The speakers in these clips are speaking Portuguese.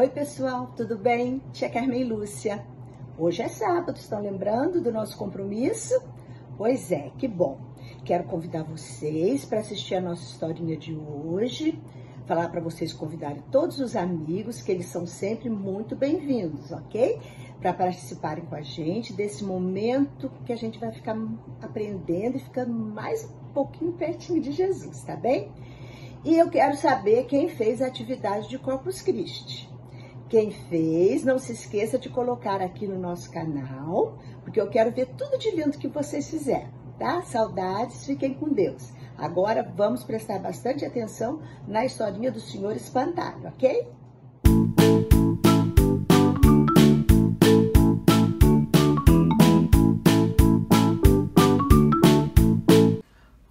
Oi, pessoal, tudo bem? Tia Carmen Lúcia. Hoje é sábado, estão lembrando do nosso compromisso? Pois é, que bom. Quero convidar vocês para assistir a nossa historinha de hoje, falar para vocês convidarem todos os amigos, que eles são sempre muito bem-vindos, ok? Para participarem com a gente desse momento que a gente vai ficar aprendendo e ficando mais um pouquinho pertinho de Jesus, tá bem? E eu quero saber quem fez a atividade de Corpus Christi. Quem fez, não se esqueça de colocar aqui no nosso canal, porque eu quero ver tudo de lindo que vocês fizeram, tá? Saudades, fiquem com Deus. Agora vamos prestar bastante atenção na historinha do senhor espantalho, ok?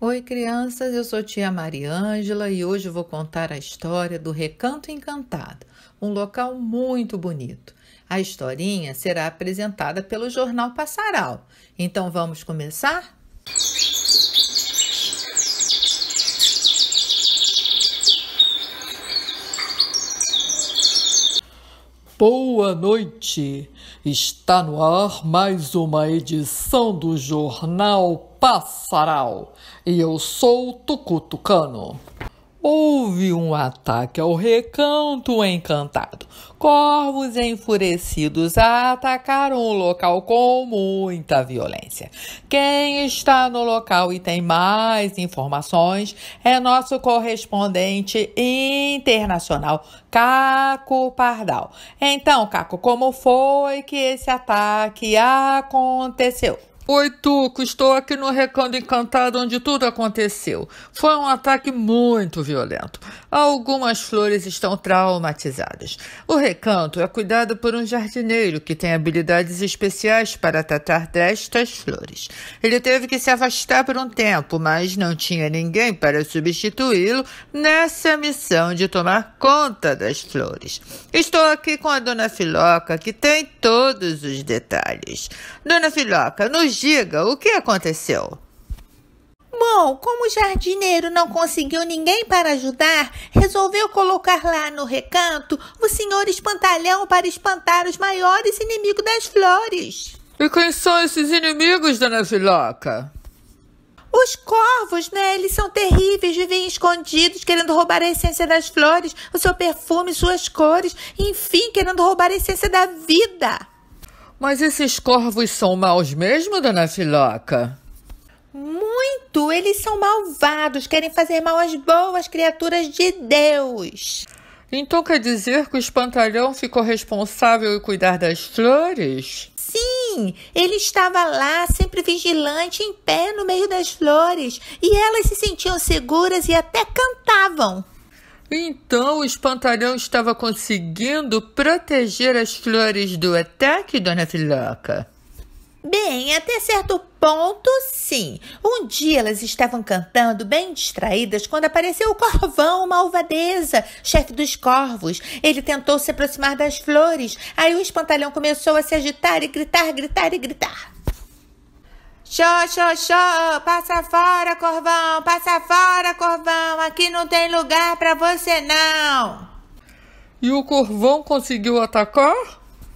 Oi, crianças, eu sou tia Maria Ângela e hoje vou contar a história do Recanto Encantado, um local muito bonito. A historinha será apresentada pelo jornal Passaral. Então vamos começar? Boa noite! Está no ar mais uma edição do Jornal Passaral e eu sou Tucutucano. Houve um ataque ao recanto encantado. Corvos enfurecidos atacaram o local com muita violência. Quem está no local e tem mais informações é nosso correspondente internacional, Caco Pardal. Então, Caco, como foi que esse ataque aconteceu? Oi, Tuco, estou aqui no Recanto Encantado onde tudo aconteceu. Foi um ataque muito violento. Algumas flores estão traumatizadas. O recanto é cuidado por um jardineiro que tem habilidades especiais para tratar destas flores. Ele teve que se afastar por um tempo, mas não tinha ninguém para substituí-lo nessa missão de tomar conta das flores. Estou aqui com a dona Filoca, que tem todos os detalhes. Dona Filoca, nos diga o que aconteceu. Bom, como o jardineiro não conseguiu ninguém para ajudar, resolveu colocar lá no recanto o senhor espantalhão para espantar os maiores inimigos das flores. E quem são esses inimigos, dona Filoca? Os corvos, né? Eles são terríveis, vivem escondidos, querendo roubar a essência das flores, o seu perfume, suas cores, enfim, querendo roubar a essência da vida. Mas esses corvos são maus mesmo, dona Filoca? Muito! Eles são malvados, querem fazer mal às boas criaturas de Deus. Então quer dizer que o espantalhão ficou responsável em cuidar das flores? Sim, ele estava lá, sempre vigilante, em pé no meio das flores, e elas se sentiam seguras e até cantavam. Então o espantalhão estava conseguindo proteger as flores do ataque, dona Filoca? Bem, até certo ponto, sim. Um dia elas estavam cantando, bem distraídas, quando apareceu o corvão, uma alvadeza, chefe dos corvos. Ele tentou se aproximar das flores. Aí o espantalhão começou a se agitar e gritar, gritar e gritar. Xô, xô, xô, passa fora, Corvão, passa fora, Corvão, aqui não tem lugar para você não. E o Corvão conseguiu atacar?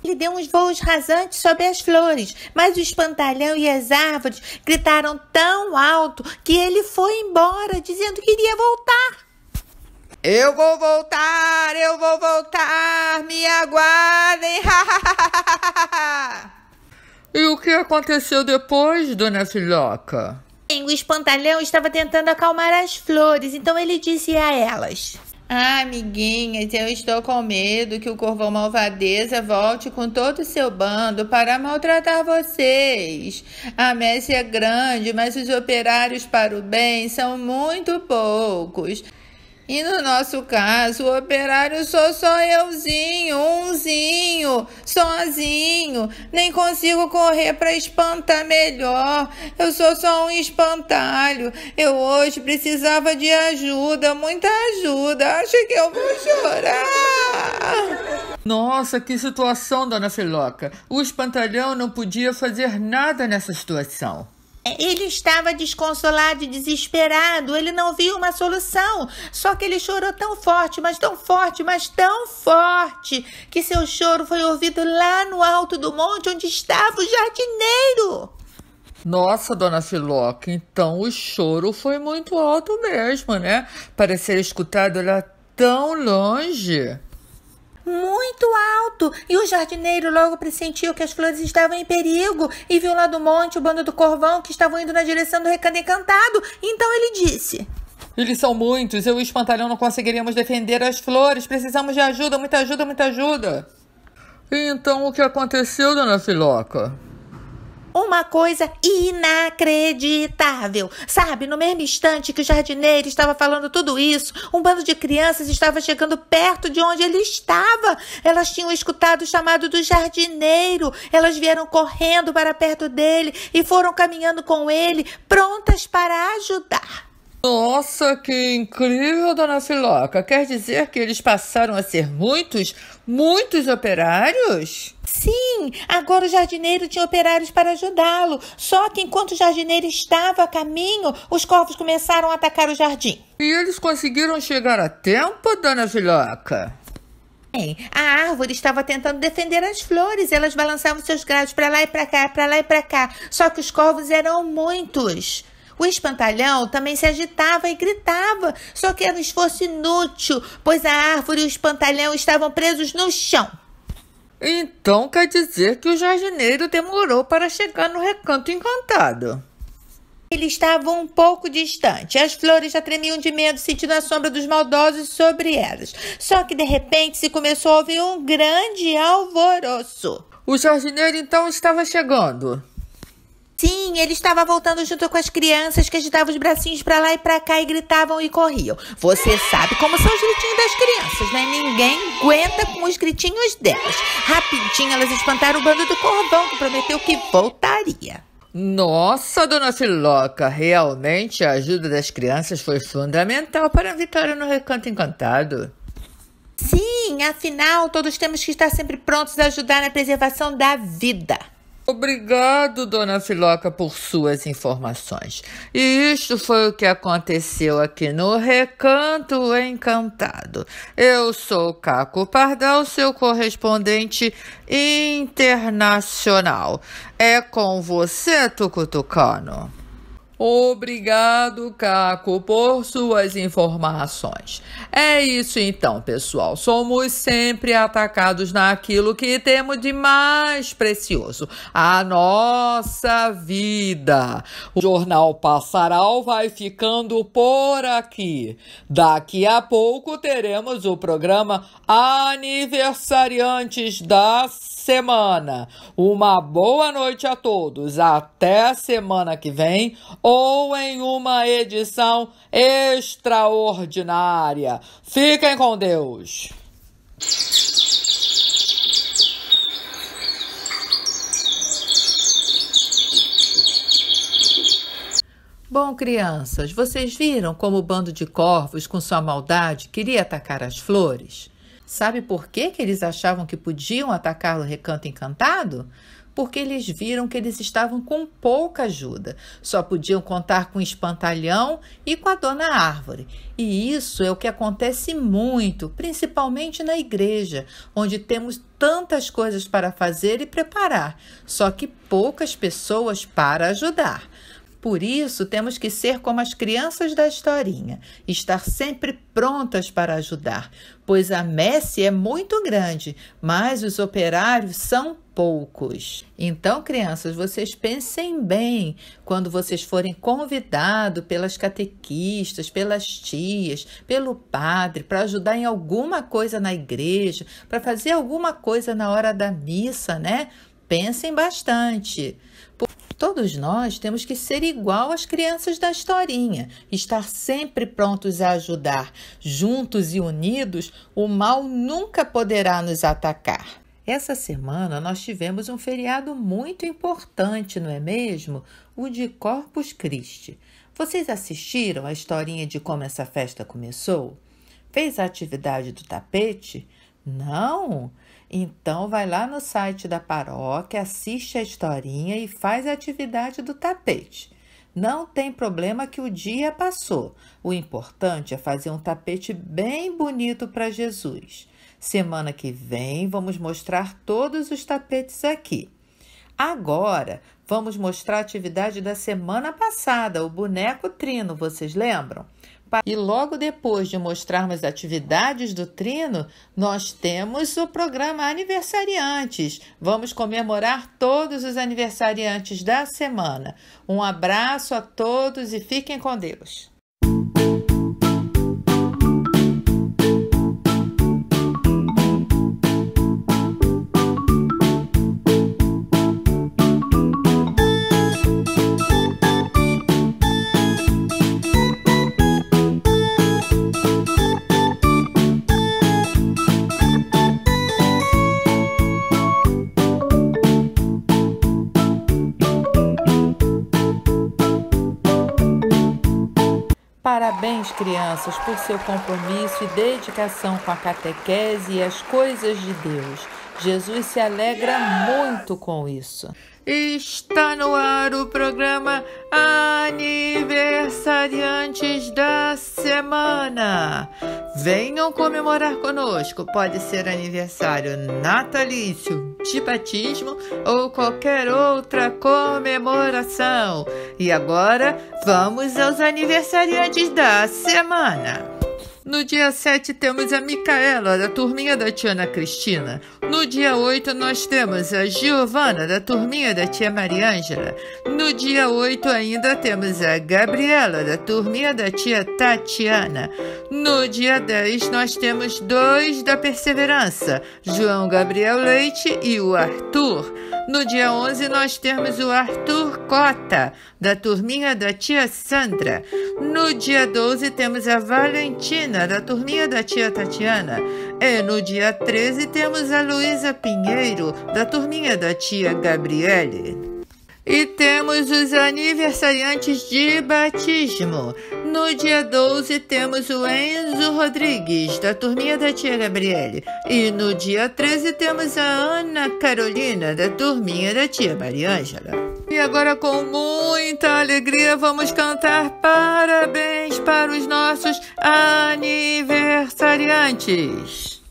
Ele deu uns voos rasantes sobre as flores, mas o espantalhão e as árvores gritaram tão alto que ele foi embora, dizendo que iria voltar. Eu vou voltar, eu vou voltar, me aguardem! E o que aconteceu depois, dona filhoca? Bem, o espantalhão estava tentando acalmar as flores, então ele disse a elas: Ah, amiguinhas, eu estou com medo que o corvão malvadeza volte com todo o seu bando para maltratar vocês. A messe é grande, mas os operários para o bem são muito poucos. E no nosso caso, o operário sou só euzinho, umzinho, sozinho. Nem consigo correr para espantar melhor. Eu sou só um espantalho. Eu hoje precisava de ajuda, muita ajuda. Acho que eu vou chorar. Nossa, que situação, dona Filoca. O espantalhão não podia fazer nada nessa situação. Ele estava desconsolado e desesperado, ele não viu uma solução. Só que ele chorou tão forte, mas tão forte, mas tão forte, que seu choro foi ouvido lá no alto do monte onde estava o jardineiro. Nossa, dona Filoca, então o choro foi muito alto mesmo, né? Para ser escutado lá tão longe muito alto, e o jardineiro logo pressentiu que as flores estavam em perigo e viu lá do monte o bando do corvão que estavam indo na direção do recanto encantado. Então ele disse: Eles são muitos, eu e o espantalhão não conseguiríamos defender as flores, precisamos de ajuda, muita ajuda, muita ajuda. Então o que aconteceu, dona Filoca? uma coisa inacreditável. Sabe, no mesmo instante que o jardineiro estava falando tudo isso, um bando de crianças estava chegando perto de onde ele estava. Elas tinham escutado o chamado do jardineiro. Elas vieram correndo para perto dele e foram caminhando com ele, prontas para ajudar. Nossa, que incrível, dona Filoca. Quer dizer que eles passaram a ser muitos, muitos operários? Sim, agora o jardineiro tinha operários para ajudá-lo. Só que enquanto o jardineiro estava a caminho, os corvos começaram a atacar o jardim. E eles conseguiram chegar a tempo, dona Filoca? Bem, a árvore estava tentando defender as flores. Elas balançavam seus galhos para lá e para cá, para lá e para cá. Só que os corvos eram muitos. O espantalhão também se agitava e gritava, só que era um esforço inútil, pois a árvore e o espantalhão estavam presos no chão. Então quer dizer que o jardineiro demorou para chegar no recanto encantado. Ele estava um pouco distante. As flores já tremiam de medo, sentindo a sombra dos maldosos sobre elas. Só que de repente se começou a ouvir um grande alvoroço. O jardineiro então estava chegando. Sim, ele estava voltando junto com as crianças que agitavam os bracinhos para lá e para cá e gritavam e corriam. Você sabe como são os gritinhos das crianças, né? Ninguém aguenta com os gritinhos delas. Rapidinho elas espantaram o bando do Corvão, que prometeu que voltaria. Nossa, dona Filoca, realmente a ajuda das crianças foi fundamental para a vitória no Recanto Encantado. Sim, afinal, todos temos que estar sempre prontos a ajudar na preservação da vida. Obrigado, dona Filoca, por suas informações. E isto foi o que aconteceu aqui no Recanto Encantado. Eu sou Caco Pardal, seu correspondente internacional. É com você, Tucutucano. Obrigado, Caco, por suas informações. É isso então, pessoal. Somos sempre atacados naquilo que temos de mais precioso: a nossa vida. O jornal Passaral vai ficando por aqui. Daqui a pouco teremos o programa Aniversariantes da semana. Uma boa noite a todos. Até a semana que vem ou em uma edição extraordinária. Fiquem com Deus. Bom, crianças, vocês viram como o bando de corvos, com sua maldade, queria atacar as flores? Sabe por que, que eles achavam que podiam atacar o recanto encantado? Porque eles viram que eles estavam com pouca ajuda, só podiam contar com o espantalhão e com a dona Árvore. E isso é o que acontece muito, principalmente na igreja, onde temos tantas coisas para fazer e preparar, só que poucas pessoas para ajudar. Por isso, temos que ser como as crianças da historinha, estar sempre prontas para ajudar, pois a messe é muito grande, mas os operários são poucos. Então, crianças, vocês pensem bem quando vocês forem convidados pelas catequistas, pelas tias, pelo padre para ajudar em alguma coisa na igreja, para fazer alguma coisa na hora da missa, né? Pensem bastante. Por Todos nós temos que ser igual às crianças da historinha, estar sempre prontos a ajudar. Juntos e unidos, o mal nunca poderá nos atacar. Essa semana nós tivemos um feriado muito importante, não é mesmo? O de Corpus Christi. Vocês assistiram a historinha de como essa festa começou? Fez a atividade do tapete? Não! Então vai lá no site da paróquia, assiste a historinha e faz a atividade do tapete. Não tem problema que o dia passou. O importante é fazer um tapete bem bonito para Jesus. Semana que vem vamos mostrar todos os tapetes aqui. Agora vamos mostrar a atividade da semana passada, o boneco trino, vocês lembram? E logo depois de mostrarmos atividades do Trino, nós temos o programa Aniversariantes. Vamos comemorar todos os aniversariantes da semana. Um abraço a todos e fiquem com Deus. Parabéns, crianças, por seu compromisso e dedicação com a catequese e as coisas de Deus. Jesus se alegra muito com isso. Está no ar o programa Aniversariantes da Semana. Venham comemorar conosco. Pode ser aniversário natalício, de batismo ou qualquer outra comemoração. E agora vamos aos aniversariantes da semana. No dia 7 temos a Micaela, da turminha da tia Ana Cristina. No dia 8 nós temos a Giovana, da turminha da tia Maria Ângela. No dia 8 ainda temos a Gabriela, da turminha da tia Tatiana. No dia 10 nós temos dois da Perseverança, João Gabriel Leite e o Arthur. No dia 11, nós temos o Arthur Cota, da turminha da tia Sandra. No dia 12, temos a Valentina, da turminha da tia Tatiana. E no dia 13, temos a Luísa Pinheiro, da turminha da tia Gabriele. E temos os aniversariantes de batismo. No dia 12 temos o Enzo Rodrigues, da turminha da tia Gabriele. E no dia 13 temos a Ana Carolina, da turminha da tia Maria Ângela. E agora, com muita alegria, vamos cantar parabéns para os nossos aniversariantes.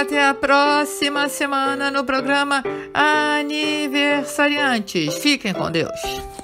até a próxima semana no programa Aniversariantes. Fiquem com Deus.